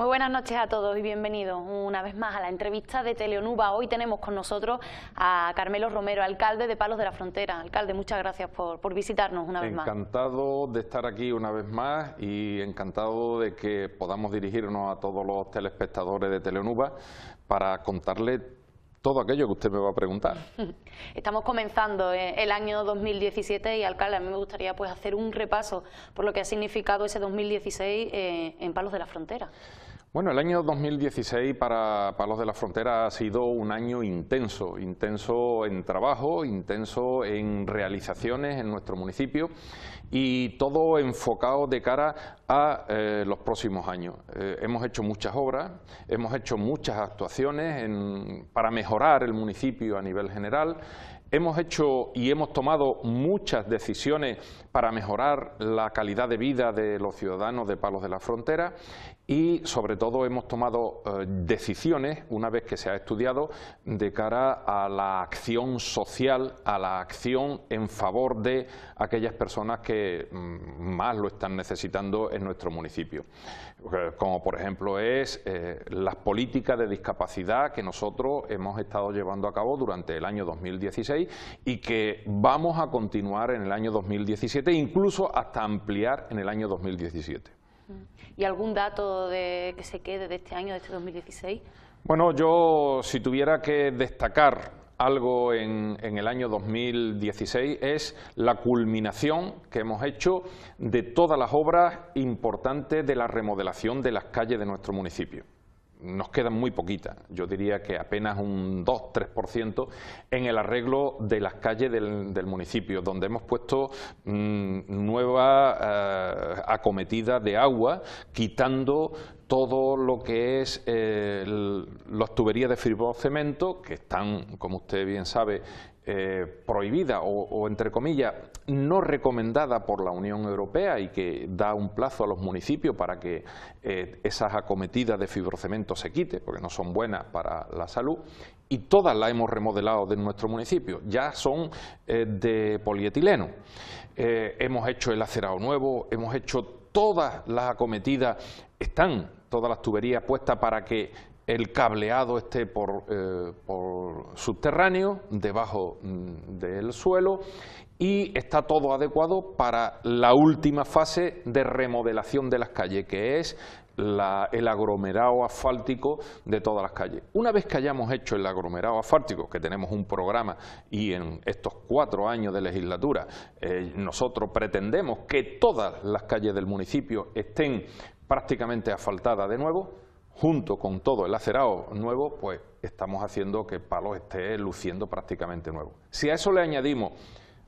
Muy buenas noches a todos y bienvenidos una vez más a la entrevista de Teleonuba. Hoy tenemos con nosotros a Carmelo Romero, alcalde de Palos de la Frontera. Alcalde, muchas gracias por, visitarnos una vez más. Encantado de estar aquí una vez más y encantado de que podamos dirigirnos a todos los telespectadores de Teleonuba para contarle todo aquello que usted me va a preguntar. Estamos comenzando eh, el año 2017 y, alcalde, a mí me gustaría pues, hacer un repaso por lo que ha significado ese 2016 eh, en Palos de la Frontera. Bueno, el año 2016 para Palos de la Frontera ha sido un año intenso, intenso en trabajo, intenso en realizaciones en nuestro municipio y todo enfocado de cara a eh, los próximos años. Eh, hemos hecho muchas obras, hemos hecho muchas actuaciones para mejorar el municipio a nivel general, Hemos hecho y hemos tomado muchas decisiones para mejorar la calidad de vida de los ciudadanos de Palos de la Frontera y sobre todo hemos tomado eh, decisiones, una vez que se ha estudiado, de cara a la acción social, a la acción en favor de aquellas personas que mm, más lo están necesitando en nuestro municipio. Eh, como por ejemplo es eh, las políticas de discapacidad que nosotros hemos estado llevando a cabo durante el año 2016 y que vamos a continuar en el año 2017, incluso hasta ampliar en el año 2017. ¿Y algún dato de, que se quede de este año, de este 2016? Bueno, yo si tuviera que destacar algo en, en, el año 2016 es la culminación que hemos hecho de todas las obras importantes de la remodelación de las calles de nuestro municipio nos quedan muy poquitas, yo diría que apenas un 2-3% en el arreglo de las calles del, municipio, donde hemos puesto mm, ...nueva eh, acometida de agua, quitando todo lo que es eh, las tuberías de fibrocemento, que están, como usted bien sabe, eh, prohibidas o, entre comillas, no recomendadas por la Unión Europea y que da un plazo a los municipios para que eh, esas acometidas de fibrocemento se quite porque no son buenas para la salud, y todas las hemos remodelado de nuestro municipio, ya son de polietileno. hemos hecho el acerado nuevo, hemos hecho todas las acometidas están todas las tuberías puestas para que el cableado esté por, eh, subterráneo, debajo mm, del suelo, y está todo adecuado para la última fase de remodelación de las calles, que es el aglomerado asfáltico de todas las calles. Una vez que hayamos hecho el aglomerado asfáltico, que tenemos un programa y en estos cuatro años de legislatura eh, nosotros pretendemos que todas las calles del municipio estén prácticamente asfaltada de nuevo, junto con todo el acerado nuevo, pues estamos haciendo que Palos esté luciendo prácticamente nuevo. Si a eso le añadimos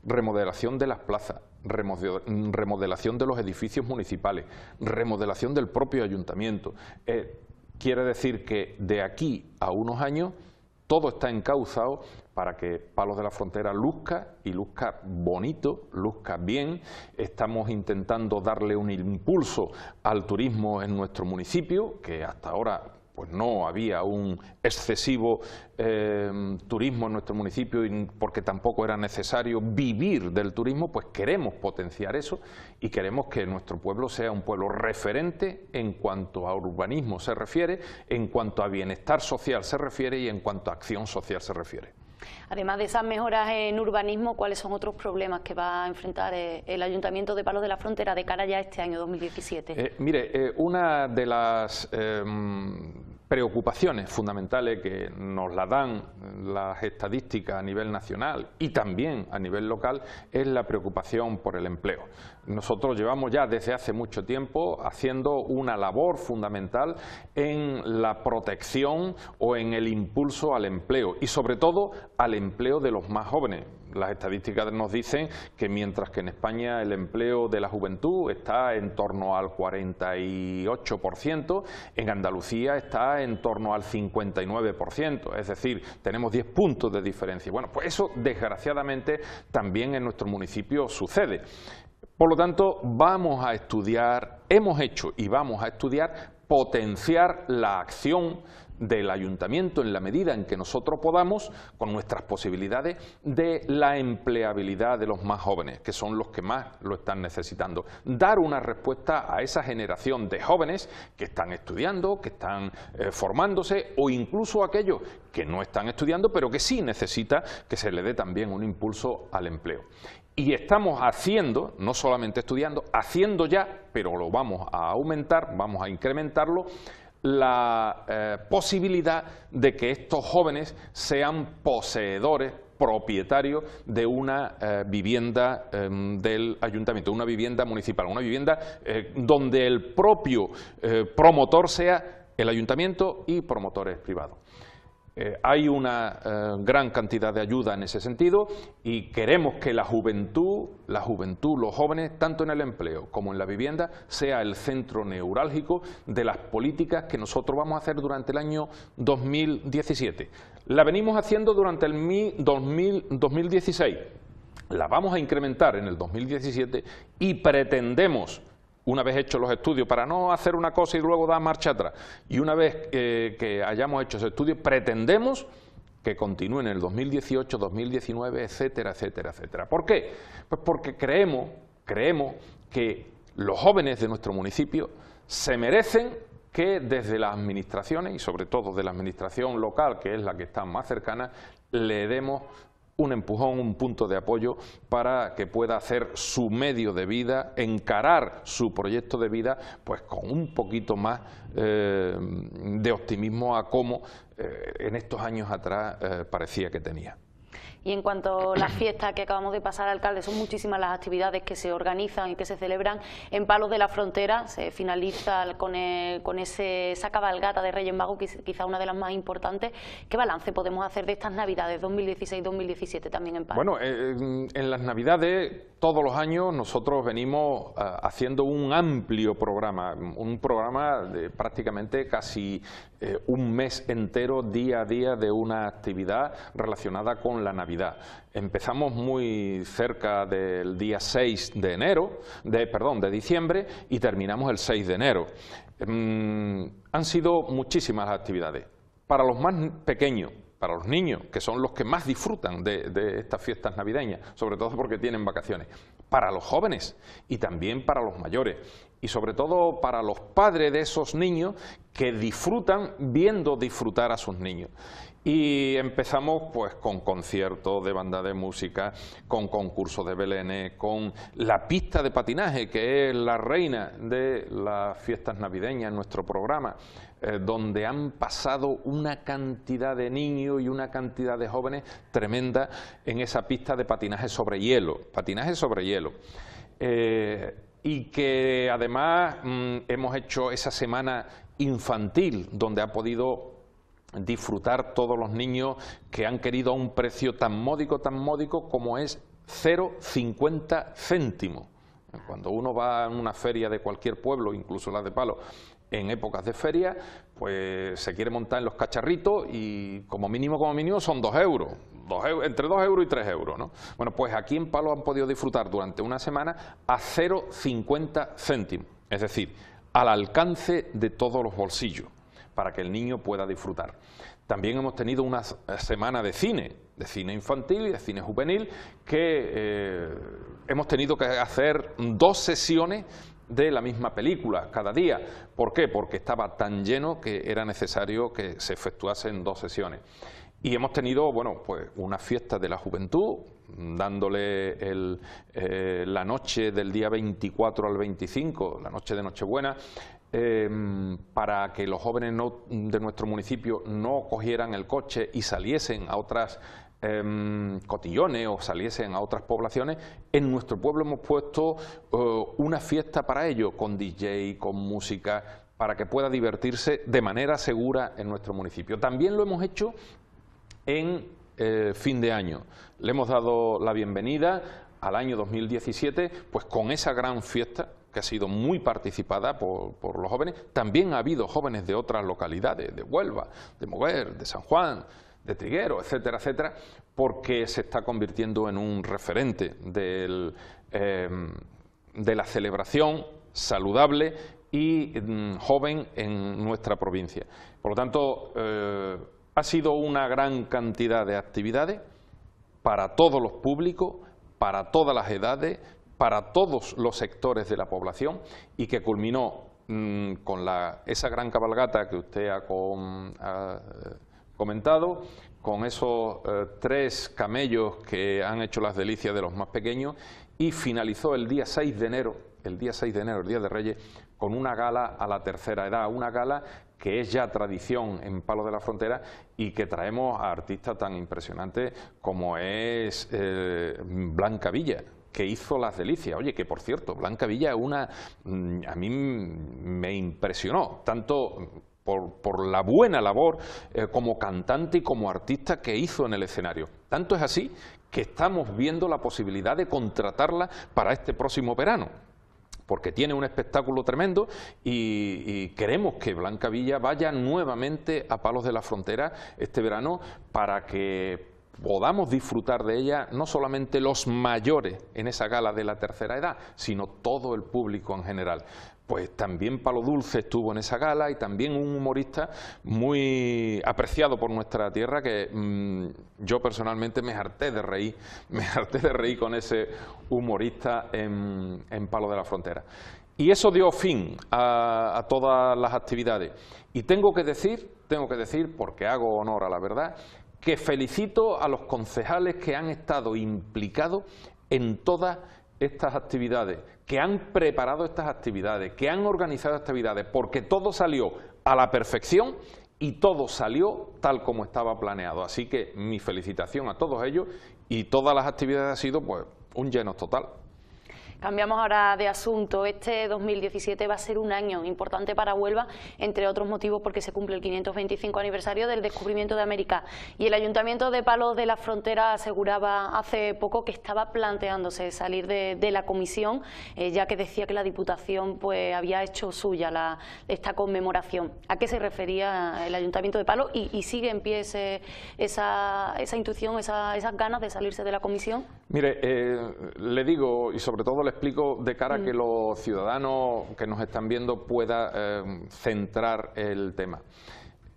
remodelación de las plazas, remodelación de los edificios municipales, remodelación del propio ayuntamiento, eh, quiere decir que de aquí a unos años todo está encauzado para que Palos de la Frontera luzca y luzca bonito, luzca bien. Estamos intentando darle un impulso al turismo en nuestro municipio, que hasta ahora pues no había un excesivo eh, turismo en nuestro municipio y porque tampoco era necesario vivir del turismo, pues queremos potenciar eso y queremos que nuestro pueblo sea un pueblo referente en cuanto a urbanismo se refiere, en cuanto a bienestar social se refiere y en cuanto a acción social se refiere. Además de esas mejoras en urbanismo, ¿cuáles son otros problemas que va a enfrentar eh, el Ayuntamiento de Palos de la Frontera de cara ya este año 2017? Eh, mire, eh, una de las... Em, preocupaciones fundamentales que nos la dan las estadísticas a nivel nacional y también a nivel local es la preocupación por el empleo. Nosotros llevamos ya desde hace mucho tiempo haciendo una labor fundamental en la protección o en el impulso al empleo y sobre todo al empleo de los más jóvenes. Las estadísticas nos dicen que mientras que en España el empleo de la juventud está en torno al 48%, en Andalucía está en torno al 59%, es decir, tenemos 10 puntos de diferencia. Bueno, pues eso desgraciadamente también en nuestro municipio sucede. Por lo tanto, vamos a estudiar, hemos hecho y vamos a estudiar potenciar la acción del ayuntamiento en la medida en que nosotros podamos, con nuestras posibilidades, de la empleabilidad de los más jóvenes, que son los que más lo están necesitando. Dar una respuesta a esa generación de jóvenes que están estudiando, que están eh, formándose o incluso aquellos que no están estudiando, pero que sí necesita que se le dé también un impulso al empleo. Y estamos haciendo, no solamente estudiando, haciendo ya, pero lo vamos a aumentar, vamos a incrementarlo, la eh, posibilidad de que estos jóvenes sean poseedores propietarios de una eh, vivienda em, del ayuntamiento, una vivienda municipal, una vivienda eh, donde el propio promotor sea el ayuntamiento y promotores privados. Eh, hay una eh, gran cantidad de ayuda en ese sentido y queremos que la juventud, la juventud, los jóvenes, tanto en el empleo como en la vivienda, sea el centro neurálgico de las políticas que nosotros vamos a hacer durante el año 2017. La venimos haciendo durante el mi, mil 2016, la vamos a incrementar en el 2017 y pretendemos una vez hechos los estudios, para no hacer una cosa y luego dar marcha atrás. Y una vez eh, que hayamos hecho ese estudio, pretendemos que continúen en el 2018, 2019, etcétera, etcétera, etcétera. ¿Por qué? Pues porque creemos, creemos que los jóvenes de nuestro municipio se merecen que desde las administraciones y sobre todo de la administración local, que es la que está más cercana, le demos un empujón, un punto de apoyo para que pueda hacer su medio de vida, encarar su proyecto de vida, pues con un poquito más eh, de optimismo a cómo eh, en estos años atrás eh, parecía que tenía. Y en cuanto a las fiestas que acabamos de pasar, alcalde, son muchísimas las actividades que se organizan y que se celebran. En Palos de la Frontera se finaliza con, ese, esa cabalgata de Reyes Magos, quizá una de las más importantes. ¿Qué balance podemos hacer de estas Navidades 2016-2017 también en Palos? Bueno, eh, en las Navidades todos los años nosotros venimos eh, haciendo un amplio programa, un programa de prácticamente casi eh, un mes entero, día a día, de una actividad relacionada con la Navidad. Empezamos muy cerca del día 6 de enero, de, perdón, de diciembre, y terminamos el 6 de enero. Mm, han sido muchísimas actividades. Para los más pequeños, para los niños, que son los que más disfrutan de, estas fiestas navideñas, sobre todo porque tienen vacaciones, para los jóvenes y también para los mayores, y sobre todo para los padres de esos niños que disfrutan viendo disfrutar a sus niños. Y empezamos pues con conciertos de banda de música, con concursos de Belén, con la pista de patinaje, que es la reina de las fiestas navideñas en nuestro programa, eh, donde han pasado una cantidad de niños y una cantidad de jóvenes tremenda en esa pista de patinaje sobre hielo, patinaje sobre hielo. Eh, y que además mm, hemos hecho esa semana infantil, donde ha podido disfrutar todos los niños que han querido a un precio tan módico, tan módico como es 0,50 céntimos. Cuando uno va a una feria de cualquier pueblo, incluso la de Palo, en épocas de feria, pues se quiere montar en los cacharritos y como mínimo, como mínimo son dos euros, entre dos euros y tres euros. ¿no? Bueno, pues aquí en Palo han podido disfrutar durante una semana a 0,50 céntimos, es decir, al alcance de todos los bolsillos para que el niño pueda disfrutar. También hemos tenido una semana de cine, de cine infantil y de cine juvenil, que eh, hemos tenido que hacer dos sesiones de la misma película cada día. ¿Por qué? Porque estaba tan lleno que era necesario que se efectuasen dos sesiones. Y hemos tenido, bueno, pues una fiesta de la juventud, dándole eh, la noche del día 24 al 25, la noche de Nochebuena, Em, para que los jóvenes de nuestro municipio no cogieran el coche y saliesen a otras em, cotillones o saliesen a otras poblaciones, en nuestro pueblo hemos puesto eh, una fiesta para ello, con DJ, con música, para que pueda divertirse de manera segura en nuestro municipio. También lo hemos hecho en eh, fin de año. Le hemos dado la bienvenida al año 2017, pues con esa gran fiesta que ha sido muy participada por, los jóvenes. También ha habido jóvenes de otras localidades, de Huelva, de Moguer, de San Juan, de Triguero, etcétera, etcétera, porque se está convirtiendo en un referente em, de la celebración saludable y mm, joven en nuestra provincia. Por lo tanto, eh, ha sido una gran cantidad de actividades para todos los públicos, para todas las edades, para todos los sectores de la población y que culminó mm, con esa gran cabalgata que usted ha, eh, comentado, con esos eh, tres camellos que han hecho las delicias de los más pequeños y finalizó el día 6 de enero, el día 6 de enero, el Día de Reyes, con una gala a la tercera edad, una gala que es ya tradición en Palo de la Frontera y que traemos a artistas tan impresionantes como es eh, Blanca Villa, que hizo las delicias. Oye, que por cierto, Blanca Villa una mm, a mí me impresionó, tanto por, la buena labor eh, como cantante y como artista que hizo en el escenario. Tanto es así que estamos viendo la posibilidad de contratarla para este próximo verano porque tiene un espectáculo tremendo y, y, queremos que Blanca Villa vaya nuevamente a Palos de la Frontera este verano para que podamos disfrutar de ella no solamente los mayores en esa gala de la tercera edad, sino todo el público en general. Pues también Palo Dulce estuvo en esa gala y también un humorista muy apreciado por nuestra tierra que mm, yo personalmente me harté de reír, me harté de reír con ese humorista en, en Palo de la Frontera. Y eso dio fin a, a todas las actividades. Y tengo que decir, tengo que decir, porque hago honor a la verdad, que felicito a los concejales que han estado implicados en todas estas actividades, que han preparado estas actividades, que han organizado actividades, porque todo salió a la perfección y todo salió tal como estaba planeado. Así que mi felicitación a todos ellos y todas las actividades han sido pues un lleno total. Cambiamos ahora de asunto. Este 2017 va a ser un año importante para Huelva, entre otros motivos porque se cumple el 525 aniversario del descubrimiento de América. Y el Ayuntamiento de Palos de la Frontera aseguraba hace poco que estaba planteándose salir de, la comisión, eh, ya que decía que la Diputación pues, había hecho suya la, esta conmemoración. ¿A qué se refería el Ayuntamiento de Palos? ¿Y, sigue en pie esa, intuición, esas ganas de salirse de la comisión? Mire, eh, le digo, y sobre todo le explico de cara a que mm. los ciudadanos que nos están viendo puedan eh, centrar el tema.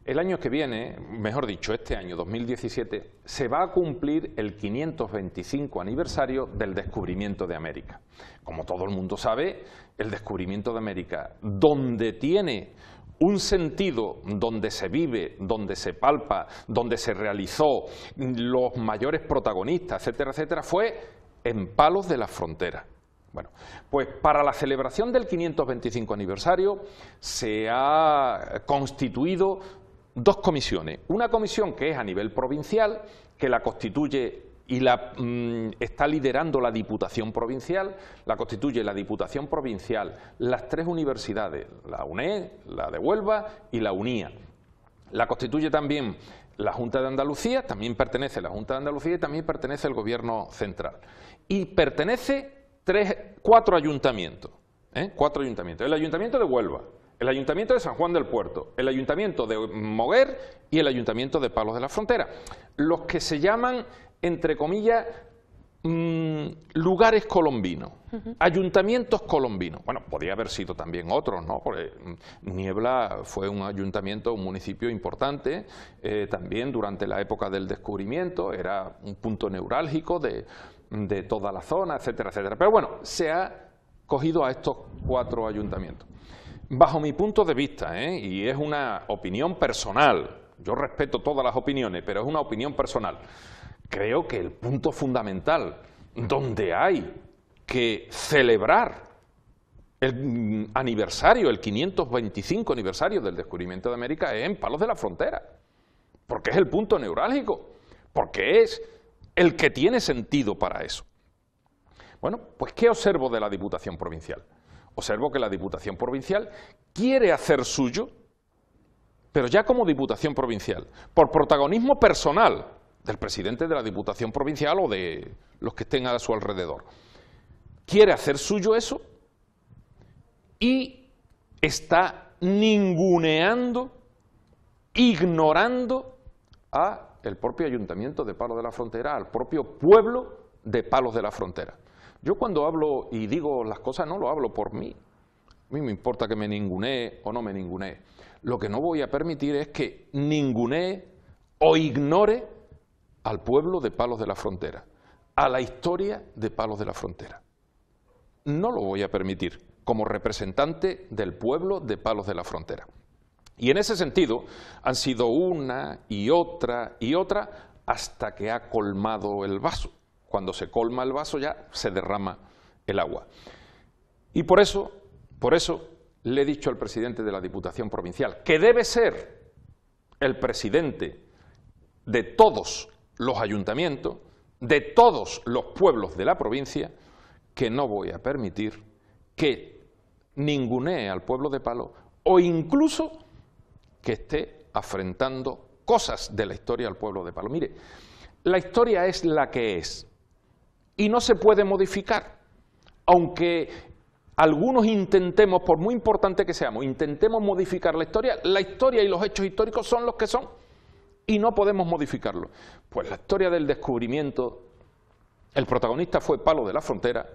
El año que viene, mejor dicho, este año 2017, se va a cumplir el 525 aniversario del descubrimiento de América. Como todo el mundo sabe, el descubrimiento de América, donde tiene un sentido donde se vive, donde se palpa, donde se realizó los mayores protagonistas, etcétera, etcétera, fue en Palos de las fronteras. Bueno, pues para la celebración del 525 aniversario se ha constituido dos comisiones. Una comisión que es a nivel provincial, que la constituye y la mm, está liderando la Diputación Provincial, la constituye la Diputación Provincial, las tres universidades, la UNED, la de Huelva y la UNIA. La constituye también la Junta de Andalucía, también pertenece la Junta de Andalucía y también pertenece el Gobierno Central. Y pertenece tres, cuatro ayuntamientos. ¿eh? Cuatro ayuntamientos. El ayuntamiento de Huelva, el ayuntamiento de San Juan del Puerto, el ayuntamiento de Moguer y el ayuntamiento de Palos de la Frontera. Los que se llaman, entre comillas, mm, lugares colombinos, ayuntamientos colombinos. Bueno, podía haber sido también otros, ¿no? Porque mm, Niebla fue un ayuntamiento, un municipio importante, eh, también durante la época del descubrimiento, era un punto neurálgico de, de toda la zona, etcétera, etcétera. Pero bueno, se ha cogido a estos cuatro ayuntamientos. Bajo mi punto de vista, ¿eh? y es una opinión personal, yo respeto todas las opiniones, pero es una opinión personal, creo que el punto fundamental donde hay que celebrar el mm, aniversario, el 525 aniversario del descubrimiento de América es en Palos de la Frontera, porque es el punto neurálgico, porque es el que tiene sentido para eso. Bueno, pues ¿qué observo de la Diputación Provincial? Observo que la Diputación Provincial quiere hacer suyo, pero ya como Diputación Provincial, por protagonismo personal del presidente de la Diputación Provincial o de los que estén a su alrededor. Quiere hacer suyo eso y está ninguneando, ignorando a el propio ayuntamiento de Palos de la Frontera, al propio pueblo de Palos de la Frontera. Yo cuando hablo y digo las cosas no lo hablo por mí, a mí me importa que me ningunee o no me ningunee. Lo que no voy a permitir es que ningunee o ignore al pueblo de Palos de la Frontera, a la historia de Palos de la Frontera. No lo voy a permitir como representante del pueblo de Palos de la Frontera. Y en ese sentido han sido una y otra y otra hasta que ha colmado el vaso. Cuando se colma el vaso ya se derrama el agua. Y por eso, por eso le he dicho al presidente de la Diputación Provincial que debe ser el presidente de todos los ayuntamientos, de todos los pueblos de la provincia, que no voy a permitir que ningunee al pueblo de Palo o incluso que esté afrentando cosas de la historia al pueblo de Palo. Mire, la historia es la que es y no se puede modificar, aunque algunos intentemos, por muy importante que seamos, intentemos modificar la historia, la historia y los hechos históricos son los que son y no podemos modificarlo. Pues la historia del descubrimiento, el protagonista fue Palo de la Frontera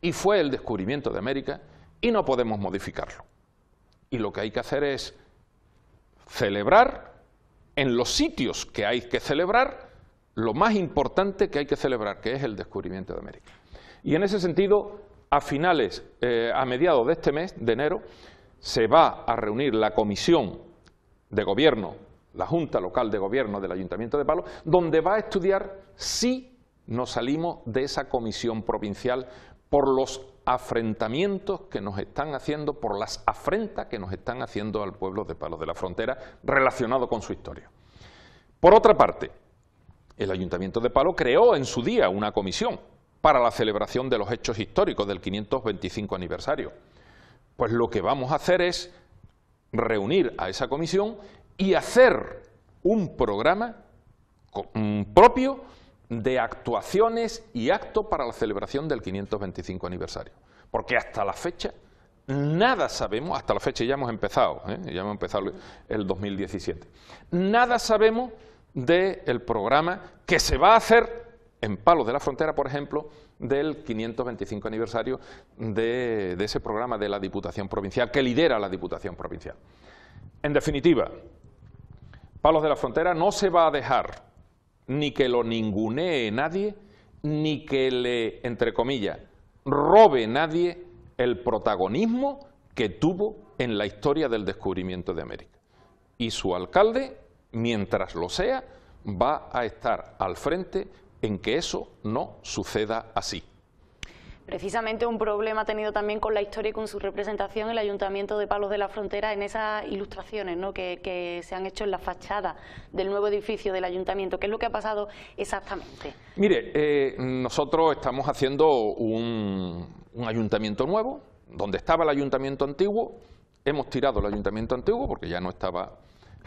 y fue el descubrimiento de América y no podemos modificarlo. Y lo que hay que hacer es celebrar en los sitios que hay que celebrar lo más importante que hay que celebrar, que es el descubrimiento de América. Y en ese sentido, a finales, eh, a mediados de este mes, de enero, se va a reunir la comisión de gobierno, la Junta Local de Gobierno del Ayuntamiento de Palos, donde va a estudiar si nos salimos de esa comisión provincial por los afrentamientos que nos están haciendo, por las afrentas que nos están haciendo al pueblo de Palo de la Frontera relacionado con su historia. Por otra parte, el Ayuntamiento de Palo creó en su día una comisión para la celebración de los hechos históricos del 525 aniversario. Pues lo que vamos a hacer es reunir a esa comisión y hacer un programa mm, propio de actuaciones y actos para la celebración del 525 aniversario. Porque hasta la fecha nada sabemos, hasta la fecha ya hemos empezado, ¿eh? ya hemos empezado el 2017, nada sabemos del programa que se va a hacer en Palos de la Frontera, por ejemplo, del 525 aniversario de ese programa de la Diputación Provincial, que lidera la Diputación Provincial. En definitiva, Palos de la Frontera no se va a dejar ni que lo ningunee nadie, ni que le, entre comillas, robe nadie el protagonismo que tuvo en la historia del descubrimiento de América. Y su alcalde, mientras lo sea, va a estar al frente en que eso no suceda así. Precisamente un problema ha tenido también con la historia y con su representación el Ayuntamiento de Palos de la Frontera en esas ilustraciones ¿no? que, se han hecho en la fachada del nuevo edificio del Ayuntamiento. ¿Qué es lo que ha pasado exactamente? Mire, eh, nosotros estamos haciendo un, un ayuntamiento nuevo, donde estaba el ayuntamiento antiguo, hemos tirado el ayuntamiento antiguo porque ya no estaba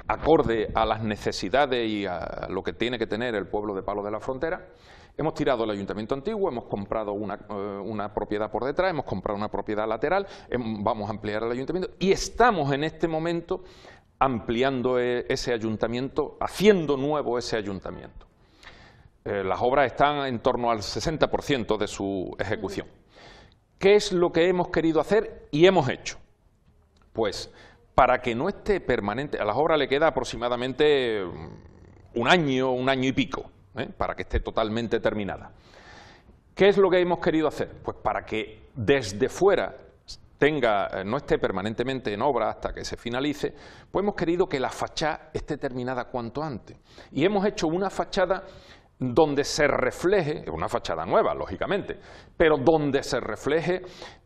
acorde a las necesidades y a lo que tiene que tener el pueblo de Palos de la Frontera, Hemos tirado el ayuntamiento antiguo, hemos comprado eh, una, propiedad por detrás, hemos comprado una propiedad lateral, vamos a ampliar el ayuntamiento y estamos en este momento ampliando eh, ese ayuntamiento, haciendo nuevo ese ayuntamiento. Eh, las obras están en torno al 60% de su ejecución. ¿Qué es lo que hemos querido hacer y hemos hecho? Pues para que no esté permanente, a las obras le queda aproximadamente un año, un año y pico. ¿eh? para que esté totalmente terminada. ¿Qué es lo que hemos querido hacer? Pues para que desde fuera tenga, eh, no esté permanentemente en obra hasta que se finalice, pues hemos querido que la fachada esté terminada cuanto antes. Y hemos hecho una fachada donde se refleje, una fachada nueva, lógicamente, pero donde se refleje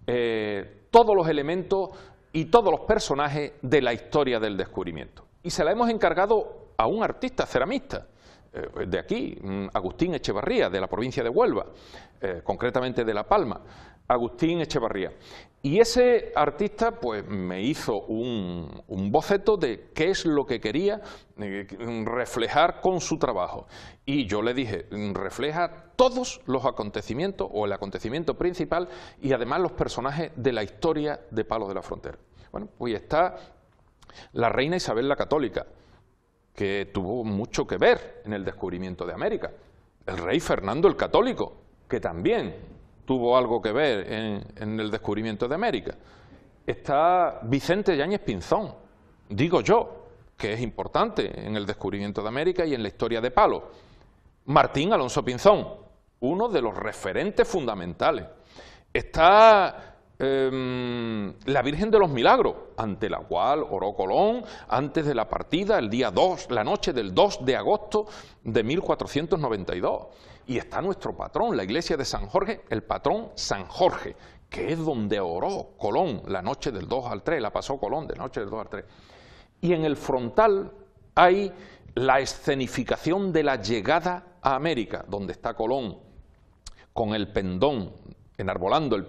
eh, todos los elementos y todos los personajes de la historia del descubrimiento. Y se la hemos encargado a un artista ceramista, eh, de aquí, mm, Agustín Echevarría, de la provincia de Huelva, eh, concretamente de La Palma, Agustín Echevarría. Y ese artista pues, me hizo un, un boceto de qué es lo que quería eh, reflejar con su trabajo. Y yo le dije, mm, refleja todos los acontecimientos o el acontecimiento principal y además los personajes de la historia de Palos de la Frontera. Bueno, pues está la reina Isabel la Católica, que tuvo mucho que ver en el descubrimiento de América. El rey Fernando el Católico, que también tuvo algo que ver en, el descubrimiento de América. Está Vicente Yáñez Pinzón, digo yo, que es importante en el descubrimiento de América y en la historia de Palo. Martín Alonso Pinzón, uno de los referentes fundamentales. Está Em, la Virgen de los Milagros, ante la cual oró Colón antes de la partida, el día 2, la noche del 2 de agosto de 1492. Y está nuestro patrón, la iglesia de San Jorge, el patrón San Jorge, que es donde oró Colón la noche del 2 al 3, la pasó Colón de noche del 2 al 3. Y en el frontal hay la escenificación de la llegada a América, donde está Colón con el pendón enarbolando el,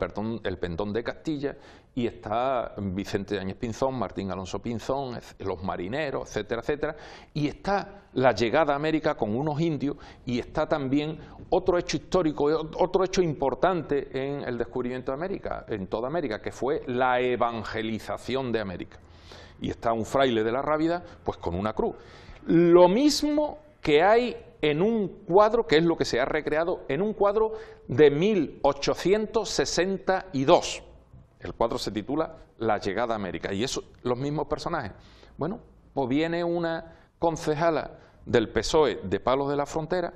pendón de Castilla y está Vicente Áñez Pinzón, Martín Alonso Pinzón, los marineros, etcétera, etcétera, y está la llegada a América con unos indios y está también otro hecho histórico, otro hecho importante en el descubrimiento de América, en toda América, que fue la evangelización de América. Y está un fraile de la Rábida, pues con una cruz. Lo mismo que hay en un cuadro, que es lo que se ha recreado, en un cuadro de 1862. El cuadro se titula La llegada a América. Y eso, los mismos personajes. Bueno, pues viene una concejala del PSOE de Palos de la Frontera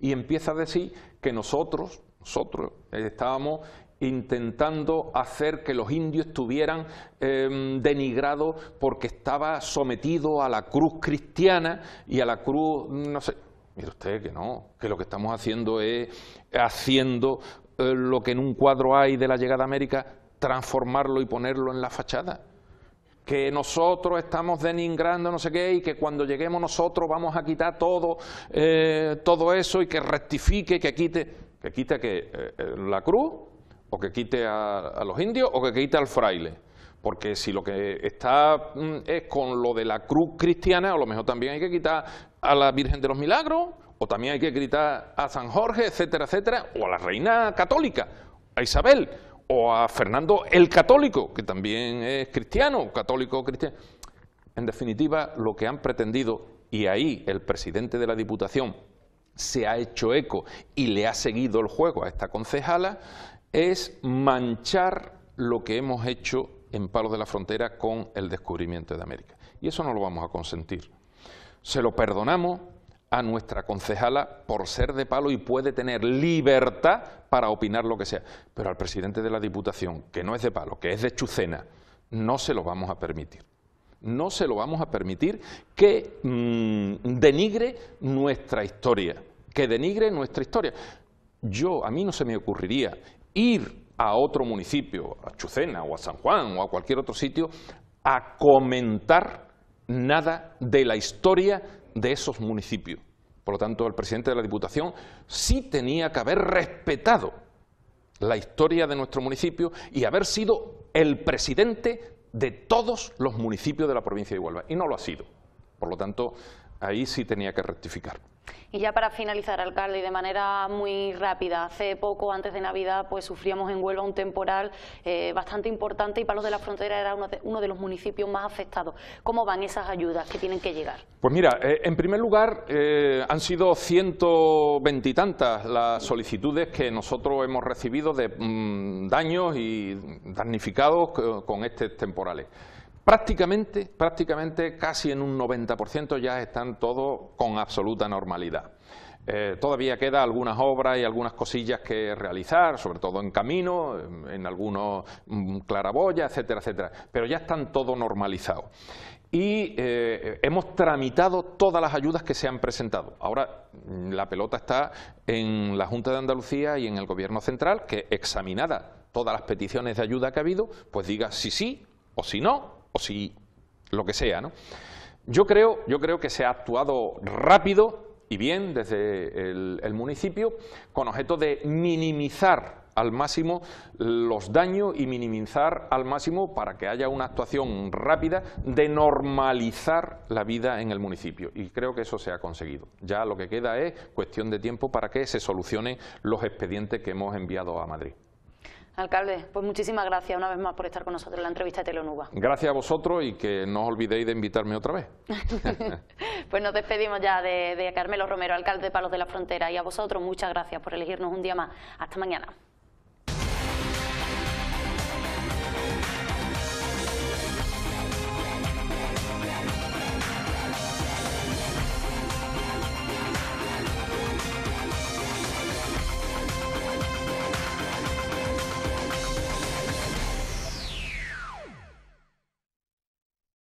y empieza a decir que nosotros, nosotros estábamos intentando hacer que los indios estuvieran em, denigrados porque estaba sometido a la cruz cristiana y a la cruz, no sé, mire usted que no, que lo que estamos haciendo es haciendo eh, lo que en un cuadro hay de la llegada a América, transformarlo y ponerlo en la fachada que nosotros estamos denigrando no sé qué y que cuando lleguemos nosotros vamos a quitar todo, eh, todo eso y que rectifique, que quite, que quite que eh, la cruz o que quite a, los indios o que quite al fraile. Porque si lo que está mm, es con lo de la cruz cristiana, a lo mejor también hay que quitar a la Virgen de los Milagros, o también hay que quitar a San Jorge, etcétera, etcétera, o a la reina católica, a Isabel, o a Fernando el Católico, que también es cristiano, católico cristiano. En definitiva, lo que han pretendido, y ahí el presidente de la Diputación se ha hecho eco y le ha seguido el juego a esta concejala, es manchar lo que hemos hecho en Palos de la Frontera con el descubrimiento de América. Y eso no lo vamos a consentir. Se lo perdonamos a nuestra concejala por ser de palo y puede tener libertad para opinar lo que sea. Pero al presidente de la Diputación, que no es de palo, que es de Chucena, no se lo vamos a permitir. No se lo vamos a permitir que mm, denigre nuestra historia, que denigre nuestra historia. Yo, a mí no se me ocurriría ir a otro municipio, a Chucena o a San Juan o a cualquier otro sitio, a comentar nada de la historia de esos municipios. Por lo tanto, el presidente de la Diputación sí tenía que haber respetado la historia de nuestro municipio y haber sido el presidente de todos los municipios de la provincia de Huelva. Y no lo ha sido. Por lo tanto, ahí sí tenía que rectificar. Y ya para finalizar, alcalde, y de manera muy rápida, hace poco, antes de Navidad, pues sufríamos en Huelva un temporal eh, bastante importante y Palos de la Frontera era uno de, los municipios más afectados. ¿Cómo van esas ayudas que tienen que llegar? Pues mira, eh, en primer lugar, eh, han sido ciento veintitantas las solicitudes que nosotros hemos recibido de mm, daños y damnificados con estos temporales. Prácticamente, prácticamente casi en un 90% ya están todos con absoluta normalidad. Eh, todavía queda algunas obras y algunas cosillas que realizar, sobre todo en camino, en, algunos mm, claraboyas, etcétera, etcétera. Pero ya están todos normalizados. Y eh, hemos tramitado todas las ayudas que se han presentado. Ahora mm, la pelota está en la Junta de Andalucía y en el Gobierno Central, que examinada todas las peticiones de ayuda que ha habido, pues diga si sí o si no, o si lo que sea. ¿no? Yo, creo, yo creo que se ha actuado rápido y bien desde el, el municipio con objeto de minimizar al máximo los daños y minimizar al máximo para que haya una actuación rápida de normalizar la vida en el municipio. Y creo que eso se ha conseguido. Ya lo que queda es cuestión de tiempo para que se solucionen los expedientes que hemos enviado a Madrid. Alcalde, pues muchísimas gracias una vez más por estar con nosotros en la entrevista de Telenuba. Gracias a vosotros y que no os olvidéis de invitarme otra vez. pues nos despedimos ya de, de Carmelo Romero, alcalde de Palos de la Frontera, y a vosotros muchas gracias por elegirnos un día más. Hasta mañana.